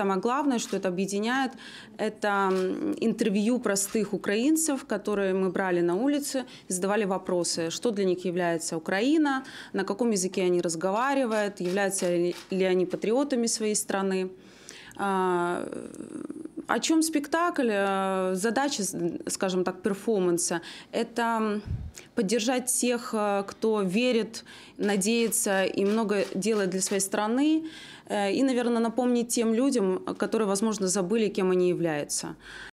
самое главное, что это объединяет, это интервью простых украинцев, которые мы брали на улице, задавали вопросы, что для них является Украина, на каком языке они разговаривают, являются ли они патриотами своей страны. А, о чем спектакль? Э, задача, скажем так, перформанса – это поддержать тех, э, кто верит, надеется и много делает для своей страны. Э, и, наверное, напомнить тем людям, которые, возможно, забыли, кем они являются.